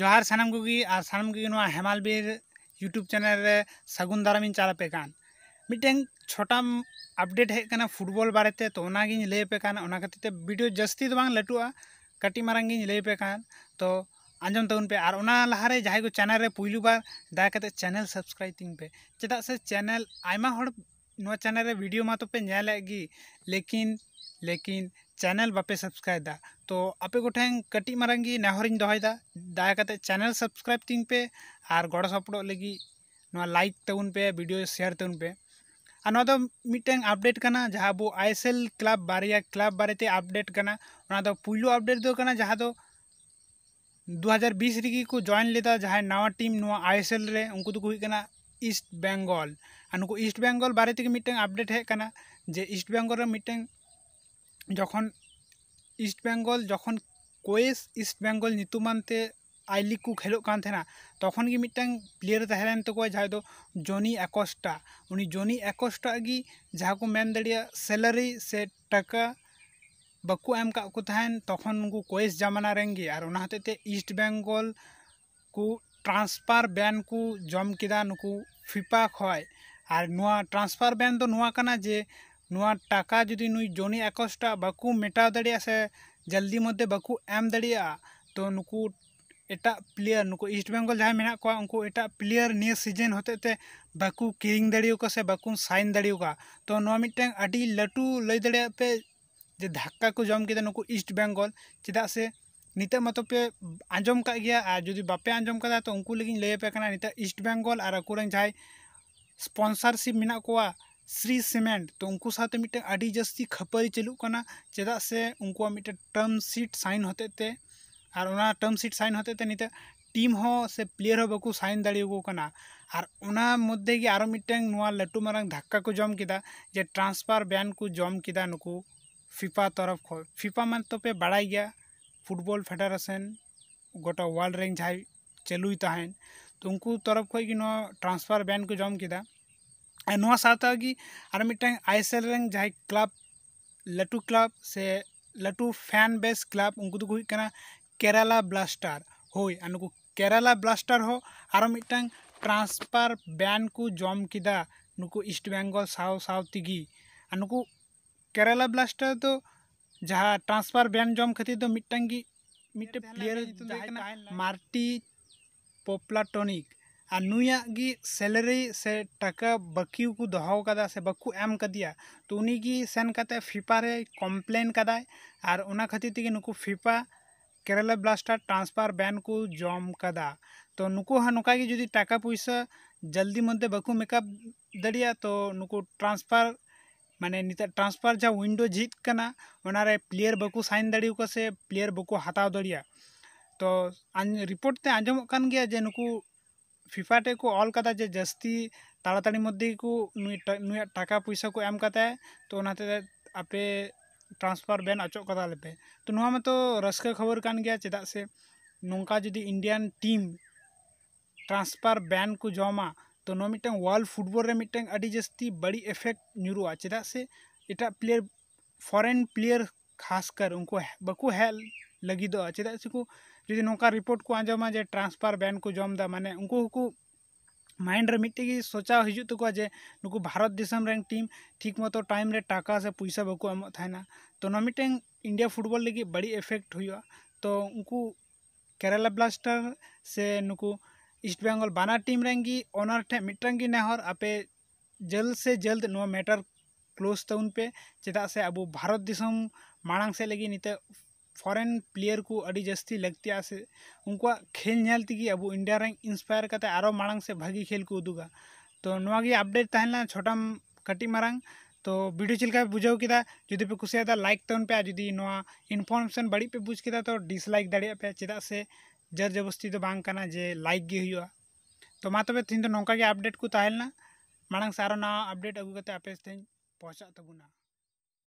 जोहार ᱥᱟᱱᱟᱢ ᱠᱚᱜᱮ ᱟᱨ ᱥᱟᱱᱟᱢ ᱠᱚᱜᱮ ᱱᱚᱣᱟ यूट्यूब चैनल रे सगुन दाराम चाल पे छोटा अपडेट है कना फुटबॉल तो ओनागिन ले पे कान ओना वीडियो जस्ती तो बांग लटुआ कटी मारंगिन ले पे तो आंजम तउन पे और लहारे जहाँ को चैनल रे बार दया चैनल सब्सक्राइब तीन पे चेदा से चैनल चैनल वीडियो मा तो पे लेकिन लेकिन चैनल बापे सब्सक्राइब दा तो आपे गोटे कटी मारंगी नहरिंग दहयदा दाय कते चैनल सब्सक्राइब तीन पे और गड़ सपोर्ट लगी ना लाइक तबन पे वीडियो शेयर तबन पे और मिट्टे आपडेट करना जहाँ बो आई एस एल क्लाब बारे क्लाब बारे आपडेट करना पुलो आपडेट दो जहाँ दो हज़ार बीस को जॉन लेदा जहाँ नवा टीम आई एस एल उनकोना तो ईस्ट बेंगल और नुक ईस्ट बेंगल बारे मिट्टे आपडेट हेकना जे ईस्ट बेंगल मिट्टे ᱡᱚᱠᱷᱚᱱ ᱤᱥᱴ ᱵᱮᱝᱜᱚᱞ ᱡᱚᱠᱷᱚᱱ ᱠᱳᱭᱮᱥ ᱤᱥᱴ ᱵᱮᱝᱜᱚᱞ ᱧᱩᱛᱩᱢᱟᱱᱛᱮ ᱟᱭ ᱞᱤᱜᱽ ᱠᱚ ᱠᱷᱮᱞᱳᱜ ᱠᱟᱱ ᱛᱟᱦᱮᱱᱟ ᱛᱚᱠᱷᱚᱱ ᱜᱮ ᱢᱤᱫᱴᱟᱝ ᱯᱞᱮᱭᱟᱨᱮ ᱛᱟᱦᱮᱸ ᱞᱮᱱ ᱛᱟᱠᱚᱣᱟ ᱡᱟᱦᱟᱸᱭ ᱫᱚ ᱡᱚᱱᱤ ᱮᱠᱚᱥᱴᱟ ᱩᱱᱤ ᱡᱚᱱᱤ ᱮᱠᱚᱥᱴᱟ ᱜᱮ ᱡᱟᱦᱟᱸ ᱠᱚ ᱢᱮᱱ ᱫᱟᱲᱮᱭᱟᱜ ᱥᱮᱞᱟᱨᱤ ᱥᱮ ᱴᱟᱠᱟ ᱵᱟᱠᱚ ᱮᱢ ᱠᱟᱜ ᱠᱚ ᱛᱟᱦᱮᱱ ᱛᱚᱠᱷᱚᱱ ᱩᱱᱠᱩ ᱠᱳᱭᱮᱥ ᱡᱟᱢᱟᱱᱟ ᱨᱮᱱ ᱜᱮ ᱟᱨ ᱚᱱᱟ ᱦᱚᱛᱮᱡ ᱛᱮ ᱤᱥᱴ ᱵᱮᱝᱜᱚᱞ ᱠᱚ ᱴᱨᱟᱱᱥᱯᱟᱨ ᱵᱮᱱ ᱠᱚ ᱡᱚᱢ ᱠᱮᱫᱟ ᱱᱩᱠᱩ ᱯᱷᱤᱯᱟ ᱠᱷᱚᱡ ᱟᱨ ᱱᱚᱣᱟ ᱴᱨᱟᱱᱥᱯᱟᱨ ᱵᱮᱱ ᱫᱚ ᱱᱚᱣᱟ ᱠᱟᱱᱟ ᱡᱮ ना टाका जुदी नुई जनि एकसटा बाकु मेटा दड़िया से जल्दी मध्ये बाकु एम दड़िया तो प्लेयर नुक ईस्ट बेंगल जाय मेना को उनको एटा प्लेयर निय सीजन होते ते बाकु किंग दड़ियो से बाकु साइन दड़ियो तो नो मिटें अडी लटू लई पे जे धक्का को जम के नुकु बेंगल चिदा से नीते मत पे आंजम बापे आंजम का तो उनको लेकिन लेय पे कना नीते ईस्ट बेंगल आर अकुरन जाय स्पोंसरशिप मेना श्री सीमेंट तो उनको साथ मिटे अड़ी जस्ती खपरी चलू करना चेदा से उनको मिटे टर्म सीट साइन होते थे और उना टर्म सीट साइन होते थे नीते टीम हो से प्लेयर हो बकु साइन दाड़ी को करना और उना मध्ये की आरो मिटे नुआ लट्टू मारंग धक्का को जम किदा जे ट्रांसफर बैन को जम किदा नुकु फिफा तरफ खो फिफा मान पे बड़ाई गया फुटबॉल फेडरेशन गोटा वर्ल्ड रैंक जहाँ तहन तो तरफ खो कि ट्रांसफर को जम आई एस एल जहाँ क्लाब लाटू क्लाब से लाटू फैन बेस क्लाब उनको केरला ब्लास्टर हई और केरला ब्लास्टार हो और मिट्टा ट्रांसफार बैन को जम किया नुक इस्ट बेंगल साउ साउ तीगी और केरला ब्लास्टार तो जहाँ ट्रांसफार बैन जम खाति तो मिट्टी प्लेयर मार्टी पोपलाटोनिक सैलरी से टका बाकी को दहाव कदा से बाकू एम कदिया तो उन्हीं की सेन करते फिफा रे कंप्लेन कदाय और उना खातिर तिगे तो नुकु FIFA Kerala blaster transfer ban को जम कदा तो नुकु हा नुका की जदी टका पैसा जल्दी मध्ये बाकू मेकअप दड़िया तो नुकु ट्रांसफर माने नीता ट्रांसफार जा विंडो जीत कना ओना प्लेयर बाकू साइन दड़ी को से प्लेयर बाकू हताव दड़िया तो रिपोर्ट ते आंजम गया जे नुक फिफा टे को ऑल कता जे जस्ती ताड़ाताड़ी मध्य को टाका पैसा को एम कता तो, तो आपे ट्रांसफर बैन अचोक कता पे तो नुआ में तो रस्क खबर कान गया चेदा से नौका जो इंडियन टीम ट्रांसफर बैन को जमा तो नो मिटांग वर्ल्ड फुटबॉल रे मिटांग अडी जस्ती बड़ी इफेक्ट नुरुआ चेदा से इटा प्लेयर फॉरेन प्लेयर ᱠᱷᱟᱥᱠᱟᱨ ᱩᱱᱠᱩ ᱵᱟᱠᱚ ᱦᱮᱡ ᱞᱟᱹᱜᱤᱫᱚᱜᱼᱟ ᱪᱮᱫᱟᱜ ᱥᱮᱠᱚ ᱡᱩᱫᱤ ᱱᱚᱝᱠᱟ ᱨᱤᱯᱳᱨᱴ ᱠᱚ ᱟᱸᱡᱚᱢᱟ ᱡᱮ ᱴᱨᱟᱱᱥᱯᱟᱨ ᱵᱮᱱ ᱠᱚ ᱡᱚᱢ ᱮᱫᱟ ᱢᱟᱱᱮ ᱩᱱᱠᱩ ᱦᱚᱸᱠᱚ माइंड रे मिट्टे सोचा हजूक जे नुकु भारत दिसम रेन टीम ठीक मतो टाइम रे टाका से पैसा बाको एम थाना तो ना मिट्टे इंडिया फुटबॉल लगी बड़ी इफेक्ट हुआ तो उनको केरला ब्लास्टर से नुकु ईस्ट बंगाल बाना टीम रेंगी ओनर ठे मिट्टंगी नेहर आपे जल्द से जल्द नो मैटर क्लोज तउन पे चेदा से अब भारत दिसम मांग से लगी नीते फॉरेन प्लेयर को अभी जस्ती लगती आसे उनका खेल नल तीन अब इंडिया रंग इंस्पायर करते आरो मांग से भागी खेल को उदूगा तो नागी आपडेट तहला छोटा कटी मारंग तो वीडियो चिल्का बुझाऊ के जुदी पे कुछ लाइक तोन पे जुदी ना इनफॉर्मेशन बड़ी पे बुझ के तो डिसलाइक दाड़ चेदा से जर जबस्ती तो जे लाइक गे तो मा तबे तीन तो नौका के को तहलना मांग से आरो ना आपडेट अगू करते आपे पहुँचा तबुना तो